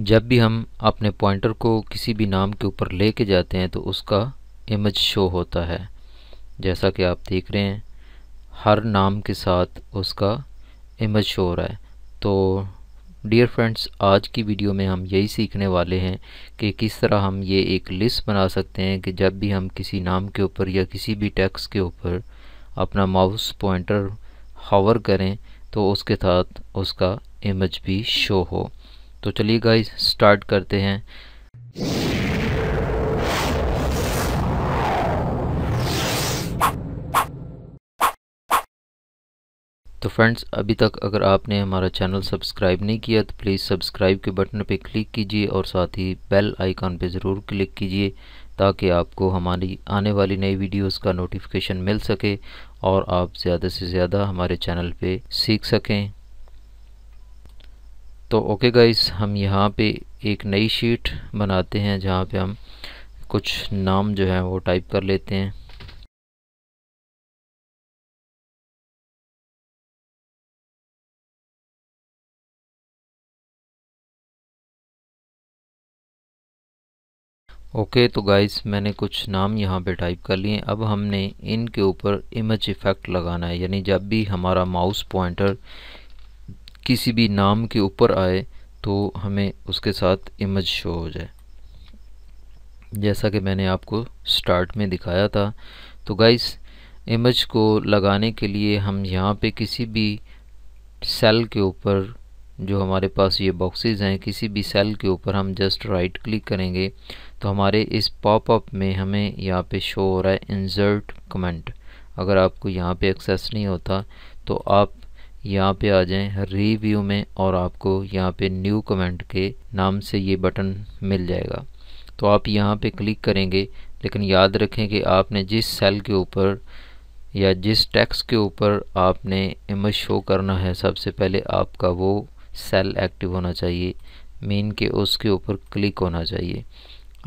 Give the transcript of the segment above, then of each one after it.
जब भी हम अपने पॉइंटर को किसी भी नाम के ऊपर ले के जाते हैं तो उसका इमेज शो होता है जैसा कि आप देख रहे हैं हर नाम के साथ उसका इमेज शो हो रहा है तो डियर फ्रेंड्स आज की वीडियो में हम यही सीखने वाले हैं कि किस तरह हम ये एक लिस्ट बना सकते हैं कि जब भी हम किसी नाम के ऊपर या किसी भी टैक्स के ऊपर अपना माउस पॉइंटर हावर करें तो उसके साथ उसका इमेज भी शो हो तो चलिए गाइज स्टार्ट करते हैं तो फ्रेंड्स अभी तक अगर आपने हमारा चैनल सब्सक्राइब नहीं किया तो प्लीज़ सब्सक्राइब के बटन पर क्लिक कीजिए और साथ ही बेल आइकॉन पर ज़रूर क्लिक कीजिए ताकि आपको हमारी आने वाली नई वीडियोस का नोटिफिकेशन मिल सके और आप ज़्यादा से ज़्यादा हमारे चैनल पे सीख सकें तो ओके गाइस हम यहाँ पे एक नई शीट बनाते हैं जहाँ पे हम कुछ नाम जो है वो टाइप कर लेते हैं ओके okay, तो गाइस मैंने कुछ नाम यहाँ पे टाइप कर लिए अब हमने इनके ऊपर इमेज इफ़ेक्ट लगाना है यानी जब भी हमारा माउस पॉइंटर किसी भी नाम के ऊपर आए तो हमें उसके साथ इमेज शो हो जाए जैसा कि मैंने आपको स्टार्ट में दिखाया था तो गाइस इमेज को लगाने के लिए हम यहाँ पे किसी भी सेल के ऊपर जो हमारे पास ये बॉक्सेस हैं किसी भी सेल के ऊपर हम जस्ट राइट क्लिक करेंगे तो हमारे इस पॉपअप में हमें यहाँ पे शो हो रहा है इंसर्ट कमेंट अगर आपको यहाँ पे एक्सेस नहीं होता तो आप यहाँ पे आ जाएं रिव्यू में और आपको यहाँ पे न्यू कमेंट के नाम से ये बटन मिल जाएगा तो आप यहाँ पे क्लिक करेंगे लेकिन याद रखें कि आपने जिस सेल के ऊपर या जिस टैक्स के ऊपर आपने इमेज शो करना है सबसे पहले आपका वो सेल एक्टिव होना चाहिए मेन के उसके ऊपर क्लिक होना चाहिए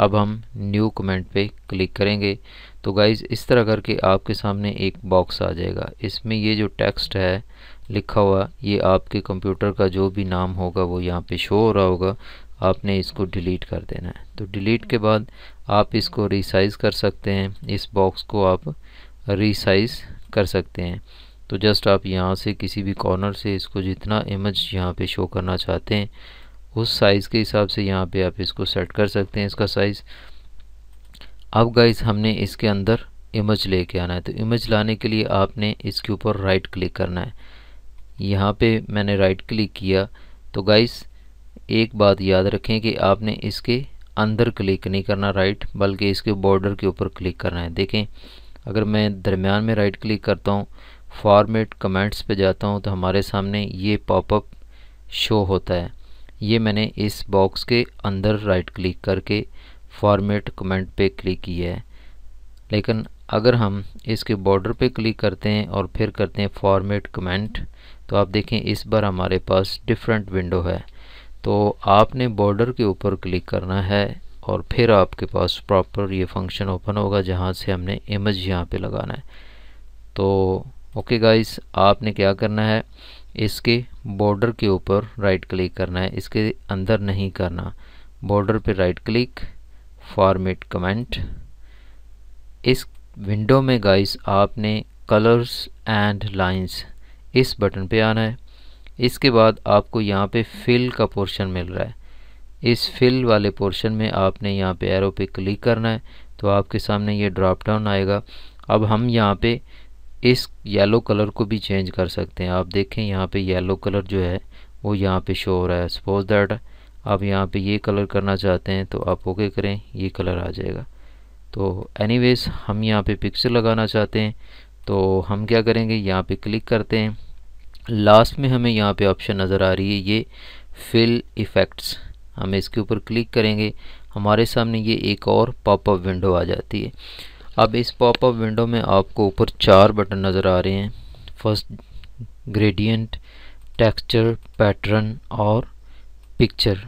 अब हम न्यू कमेंट पे क्लिक करेंगे तो गाइज इस तरह करके आपके सामने एक बॉक्स आ जाएगा इसमें ये जो टेक्स्ट है लिखा हुआ ये आपके कंप्यूटर का जो भी नाम होगा वो यहाँ पे शो हो रहा होगा आपने इसको डिलीट कर देना है तो डिलीट के बाद आप इसको रिसाइज कर सकते हैं इस बॉक्स को आप रिसाइज कर सकते हैं तो जस्ट आप यहाँ से किसी भी कॉर्नर से इसको जितना इमेज यहाँ पे शो करना चाहते हैं उस साइज़ के हिसाब से यहाँ पे आप इसको सेट कर सकते हैं इसका साइज़ अब गाइज हमने इसके अंदर इमेज लेके आना है तो इमेज लाने के लिए आपने इसके ऊपर राइट क्लिक करना है यहाँ पे मैंने राइट क्लिक किया तो गाइस एक बात याद रखें कि आपने इसके अंदर क्लिक नहीं करना राइट बल्कि इसके बॉर्डर के ऊपर क्लिक करना है देखें अगर मैं दरमियान में राइट क्लिक करता हूँ फॉर्मेट कमेंट्स पे जाता हूँ तो हमारे सामने ये पॉपअप शो होता है ये मैंने इस बॉक्स के अंदर राइट क्लिक करके फॉर्मेट कमेंट पे क्लिक किया है लेकिन अगर हम इसके बॉर्डर पे क्लिक करते हैं और फिर करते हैं फॉर्मेट कमेंट तो आप देखें इस बार हमारे पास डिफरेंट विंडो है तो आपने बॉर्डर के ऊपर क्लिक करना है और फिर आपके पास प्रॉपर ये फंक्शन ओपन होगा जहाँ से हमने इमेज यहाँ पे लगाना है तो ओके okay गाइस आपने क्या करना है इसके बॉर्डर के ऊपर राइट क्लिक करना है इसके अंदर नहीं करना बॉर्डर पे राइट क्लिक फॉर्मेट कमेंट इस विंडो में गाइस आपने कलर्स एंड लाइंस इस बटन पे आना है इसके बाद आपको यहाँ पे फिल का पोर्शन मिल रहा है इस फिल वाले पोर्शन में आपने यहाँ पे एरो पे क्लिक करना है तो आपके सामने ये ड्रॉप डाउन आएगा अब हम यहाँ पे इस येलो कलर को भी चेंज कर सकते हैं आप देखें यहाँ पे येलो कलर जो है वो यहाँ पे शो हो रहा है सपोज दैट आप यहाँ पे ये कलर करना चाहते हैं तो आप ओके करें ये कलर आ जाएगा तो एनीवेज हम यहाँ पे पिक्चर लगाना चाहते हैं तो हम क्या करेंगे यहाँ पे क्लिक करते हैं लास्ट में हमें यहाँ पे ऑप्शन नज़र आ रही है ये फिल इफ़ेक्ट्स हम इसके ऊपर क्लिक करेंगे हमारे सामने ये एक और पॉपअप विंडो आ जाती है अब इस पॉपअप विंडो में आपको ऊपर चार बटन नज़र आ रहे हैं फर्स्ट ग्रेडियंट टेक्सचर पैटर्न और पिक्चर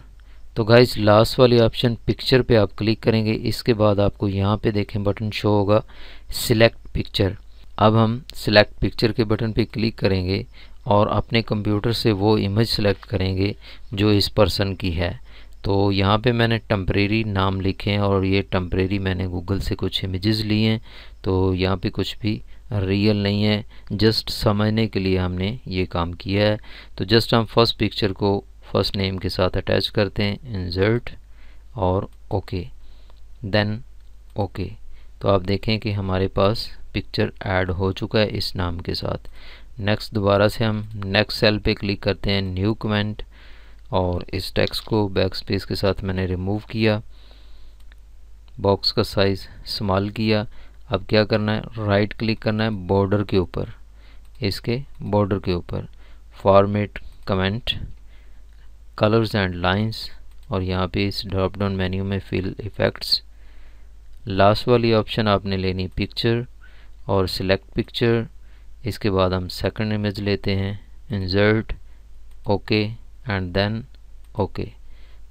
तो गाइज लास्ट वाली ऑप्शन पिक्चर पे आप क्लिक करेंगे इसके बाद आपको यहाँ पे देखें बटन शो होगा सिलेक्ट पिक्चर अब हम सिलेक्ट पिक्चर के बटन पर क्लिक करेंगे और अपने कंप्यूटर से वो इमेज सेलेक्ट करेंगे जो इस पर्सन की है तो यहाँ पे मैंने टम्प्रेरी नाम लिखे हैं और ये टम्प्रेरी मैंने गूगल से कुछ इमेजेस लिए हैं तो यहाँ पे कुछ भी रियल नहीं है जस्ट समझने के लिए हमने ये काम किया है तो जस्ट हम फर्स्ट पिक्चर को फर्स्ट नेम के साथ अटैच करते हैं इंजर्ट और ओके देन ओके तो आप देखें कि हमारे पास पिक्चर ऐड हो चुका है इस नाम के साथ नेक्स्ट दोबारा से हम नेक्स्ट सेल पे क्लिक करते हैं न्यू कमेंट और इस टेक्स्ट को बैक स्पेस के साथ मैंने रिमूव किया बॉक्स का साइज़ स्मॉल किया अब क्या करना है राइट क्लिक करना है बॉर्डर के ऊपर इसके बॉर्डर के ऊपर format comment colours and lines और यहाँ पे इस ड्रॉप डाउन मेन्यू में फिल इफ़ेक्ट्स लास्ट वाली ऑप्शन आपने लेनी पिक्चर और सिलेक्ट पिक्चर इसके बाद हम सेकंड इमेज लेते हैं insert okay and then okay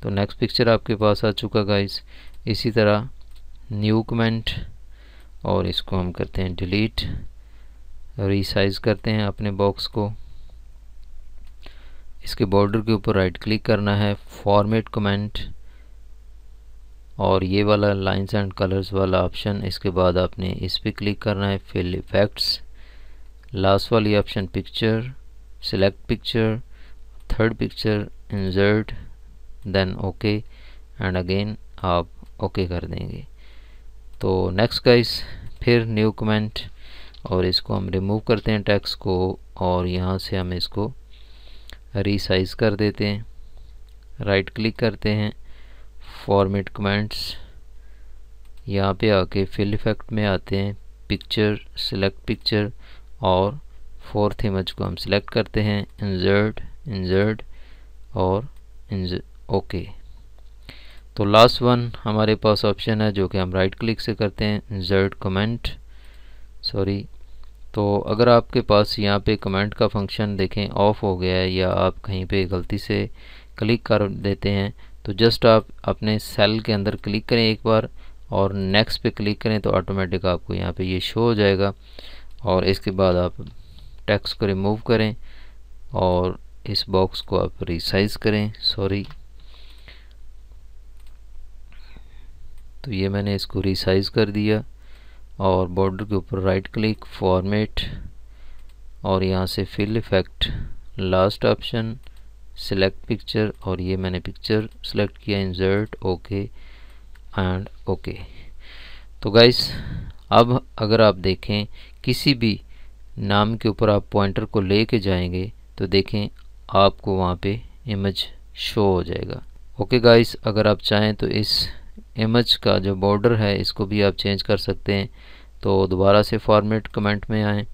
तो नेक्स्ट पिक्चर आपके पास आ चुका गाइस इसी तरह न्यू कमेंट और इसको हम करते हैं डिलीट रिसाइज करते हैं अपने बॉक्स को इसके बॉर्डर के ऊपर राइट क्लिक करना है फॉर्मेट कमेंट और ये वाला लाइंस एंड कलर्स वाला ऑप्शन इसके बाद आपने इस पर क्लिक करना है फिल इफेक्ट्स लास्ट वाली option picture select picture third picture insert then okay and again आप ओके okay कर देंगे तो नेक्स्ट गाइस फिर न्यू कमेंट और इसको हम रिमूव करते हैं टैक्स को और यहाँ से हम इसको रिसाइज कर देते हैं राइट क्लिक करते हैं फॉर्मेट कमेंट्स यहाँ पे आके फिल इफेक्ट में आते हैं पिक्चर सिलेक्ट पिक्चर और फोर्थ इमेज को हम सिलेक्ट करते हैं इंजर्ट इंजर्ट और इंजर्ट ओके तो लास्ट वन हमारे पास ऑप्शन है जो कि हम राइट क्लिक से करते हैं इंजर्ट कमेंट सॉरी तो अगर आपके पास यहाँ पे कमेंट का फंक्शन देखें ऑफ हो गया है या आप कहीं पे गलती से क्लिक कर देते हैं तो जस्ट आप अपने सेल के अंदर क्लिक करें एक बार और नेक्स्ट पे क्लिक करें तो ऑटोमेटिक आपको यहाँ पे ये शो हो जाएगा और इसके बाद आप टैक्स को रिमूव करें और इस बॉक्स को आप रिसाइज करें सॉरी तो ये मैंने इसको रिसाइज कर दिया और बॉर्डर के ऊपर राइट क्लिक फॉर्मेट और यहाँ से fill effect last option select picture और ये मैंने पिक्चर सेलेक्ट किया इंजर्ट ओके एंड ओके तो गाइस अब अगर आप देखें किसी भी नाम के ऊपर आप पॉइंटर को ले कर जाएंगे तो देखें आपको वहाँ पे इमेज शो हो जाएगा ओके okay गाइस अगर आप चाहें तो इस इमेज का जो बॉर्डर है इसको भी आप चेंज कर सकते हैं तो दोबारा से फॉर्मेट कमेंट में आएँ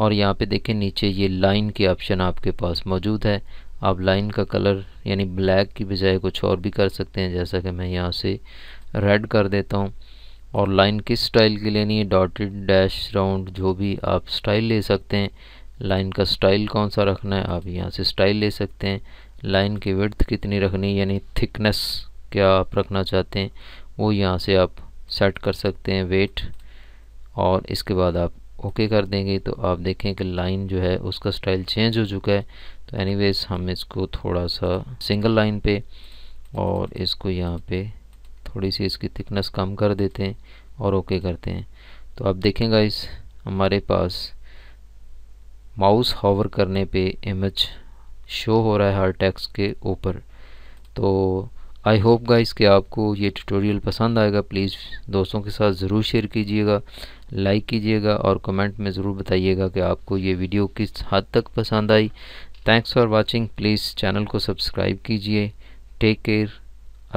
और यहाँ पे देखें नीचे ये लाइन के ऑप्शन आपके पास मौजूद है आप लाइन का कलर यानी ब्लैक की बजाय कुछ और भी कर सकते हैं जैसा कि मैं यहाँ से रेड कर देता हूँ और लाइन किस स्टाइल की लेनी है डॉटेड डैश राउंड जो भी आप स्टाइल ले सकते हैं लाइन का स्टाइल कौन सा रखना है आप यहाँ से स्टाइल ले सकते हैं लाइन की विर्थ कितनी रखनी है यानी थिकनेस क्या आप रखना चाहते हैं वो यहाँ से आप सेट कर सकते हैं वेट और इसके बाद आप ओके कर देंगे तो आप देखें कि लाइन जो है उसका स्टाइल चेंज हो चुका है तो एनीवेज हम इसको थोड़ा सा सिंगल लाइन पे और इसको यहाँ पे थोड़ी सी इसकी थिकनेस कम कर देते हैं और ओके करते हैं तो आप देखेंगे इस हमारे पास माउस हॉवर करने पे इमेज शो हो रहा है हर टेक्स्ट के ऊपर तो आई होप गाइस कि आपको ये ट्यूटोरियल पसंद आएगा प्लीज़ दोस्तों के साथ ज़रूर शेयर कीजिएगा लाइक कीजिएगा और कमेंट में ज़रूर बताइएगा कि आपको ये वीडियो किस हद तक पसंद आई thanks for watching please channel को सब्सक्राइब कीजिए टेक केयर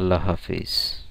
अल्लाह हाफिज़